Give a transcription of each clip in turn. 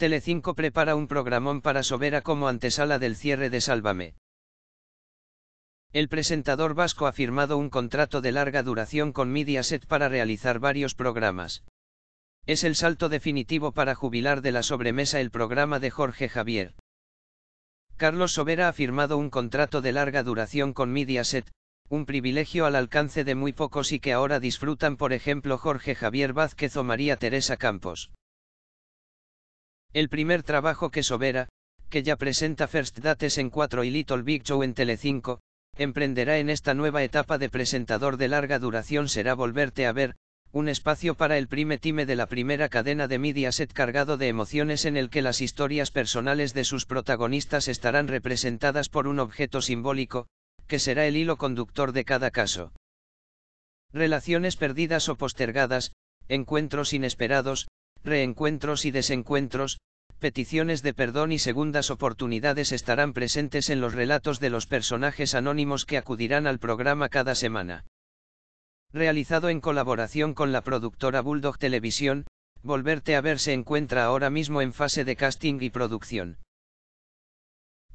Telecinco prepara un programón para Sobera como antesala del cierre de Sálvame. El presentador vasco ha firmado un contrato de larga duración con Mediaset para realizar varios programas. Es el salto definitivo para jubilar de la sobremesa el programa de Jorge Javier. Carlos Sobera ha firmado un contrato de larga duración con Mediaset, un privilegio al alcance de muy pocos y que ahora disfrutan por ejemplo Jorge Javier Vázquez o María Teresa Campos. El primer trabajo que Sobera, que ya presenta First Dates en 4 y Little Big Show en Telecinco, emprenderá en esta nueva etapa de presentador de larga duración será Volverte a ver, un espacio para el prime time de la primera cadena de Mediaset cargado de emociones en el que las historias personales de sus protagonistas estarán representadas por un objeto simbólico, que será el hilo conductor de cada caso. Relaciones perdidas o postergadas, encuentros inesperados, reencuentros y desencuentros, peticiones de perdón y segundas oportunidades estarán presentes en los relatos de los personajes anónimos que acudirán al programa cada semana. Realizado en colaboración con la productora Bulldog Televisión, Volverte a ver se encuentra ahora mismo en fase de casting y producción.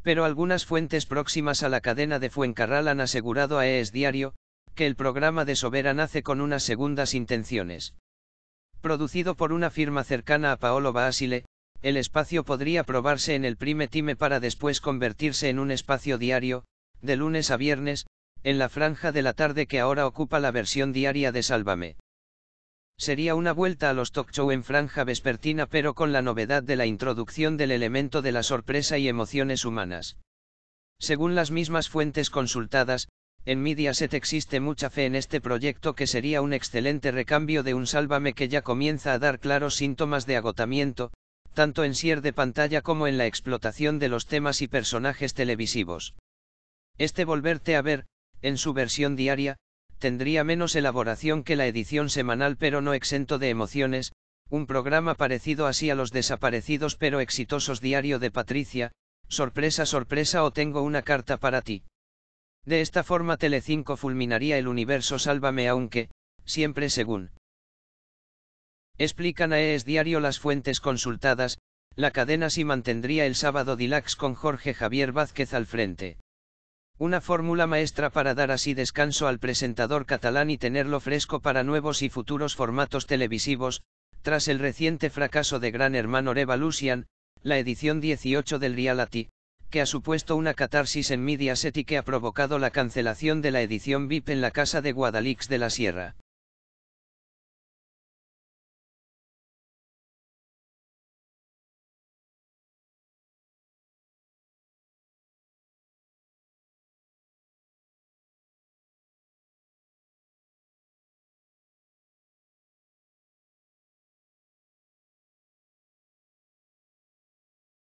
Pero algunas fuentes próximas a la cadena de Fuencarral han asegurado a e ES Diario, que el programa de Sobera nace con unas segundas intenciones. Producido por una firma cercana a Paolo Basile, el espacio podría probarse en el Prime Time para después convertirse en un espacio diario, de lunes a viernes, en la franja de la tarde que ahora ocupa la versión diaria de Sálvame. Sería una vuelta a los talk show en franja vespertina pero con la novedad de la introducción del elemento de la sorpresa y emociones humanas. Según las mismas fuentes consultadas, en Mediaset existe mucha fe en este proyecto que sería un excelente recambio de un sálvame que ya comienza a dar claros síntomas de agotamiento, tanto en sier de pantalla como en la explotación de los temas y personajes televisivos. Este volverte a ver, en su versión diaria, tendría menos elaboración que la edición semanal pero no exento de emociones, un programa parecido así a los desaparecidos pero exitosos diario de Patricia, sorpresa sorpresa o tengo una carta para ti. De esta forma Telecinco fulminaría el universo Sálvame aunque, siempre según. Explican a ES Diario las fuentes consultadas, la cadena si mantendría el sábado Dilax con Jorge Javier Vázquez al frente. Una fórmula maestra para dar así descanso al presentador catalán y tenerlo fresco para nuevos y futuros formatos televisivos, tras el reciente fracaso de Gran Hermano Reva Lucian, la edición 18 del reality, que ha supuesto una catarsis en Mediaset y que ha provocado la cancelación de la edición VIP en la Casa de Guadalix de la Sierra.